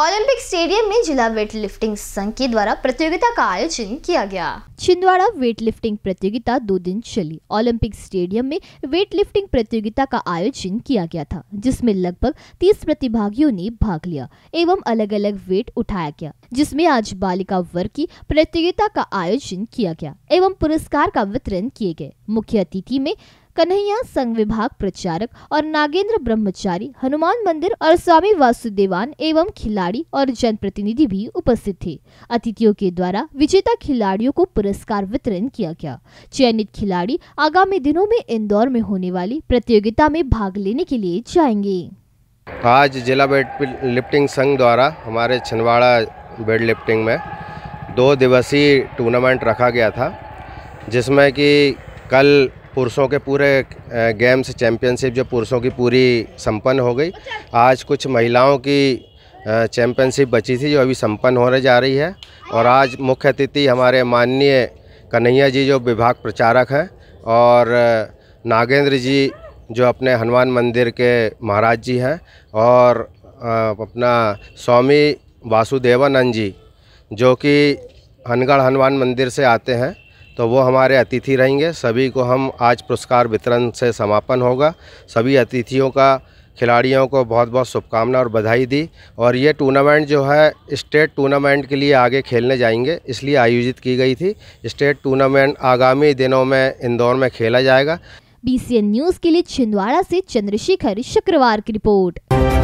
Olympic stadium में जिला weight lifting संघ के द्वारा प्रतियोगिता का आयोजन किया गया छिंदवाड़ा वेट लिफ्टिंग प्रतियोगिता दो दिन चली ओलंपिक स्टेडियम में वेट लिफ्टिंग प्रतियोगिता का आयोजन किया गया था जिसमें लगभग 30 प्रतिभागियों ने भाग लिया एवं अलग अलग वेट उठाया गया जिसमें आज बालिका वर्ग की प्रतियोगिता का आयोजन किया गया एवं पुरस्कार का वितरण किए गए मुख्य अतिथि में कन्हैया संघ विभाग प्रचारक और नागेंद्र ब्रह्मचारी हनुमान मंदिर और स्वामी वासुदेवान एवं खिलाड़ी और जनप्रतिनिधि भी उपस्थित थे अतिथियों के द्वारा विजेता खिलाड़ियों को पुरस्कार वितरण किया गया चयनित खिलाड़ी आगामी दिनों में इंदौर में होने वाली प्रतियोगिता में भाग लेने के लिए जाएंगे आज जिला वेट लिफ्टिंग संघ द्वारा हमारे छिंदवाड़ा वेट लिफ्टिंग में दो दिवसीय टूर्नामेंट रखा गया था जिसमें कि कल पुरुषों के पूरे गेम्स चैम्पियनशिप जो पुरुषों की पूरी संपन्न हो गई आज कुछ महिलाओं की चैम्पियनशिप बची थी जो अभी संपन्न होने जा रही है और आज मुख्य अतिथि हमारे माननीय कन्हैया जी जो विभाग प्रचारक हैं और नागेंद्र जी जो अपने हनुमान मंदिर के महाराज जी हैं और अपना स्वामी वासुदेवानंद जी जो कि हनगढ़ हनुमान मंदिर से आते हैं तो वो हमारे अतिथि रहेंगे सभी को हम आज पुरस्कार वितरण से समापन होगा सभी अतिथियों का खिलाड़ियों को बहुत बहुत शुभकामना और बधाई दी और ये टूर्नामेंट जो है स्टेट टूर्नामेंट के लिए आगे खेलने जाएंगे इसलिए आयोजित की गई थी स्टेट टूर्नामेंट आगामी दिनों में इंदौर में खेला जाएगा बी न्यूज़ के लिए छिंदवाड़ा से चंद्रशेखर शुक्रवार की रिपोर्ट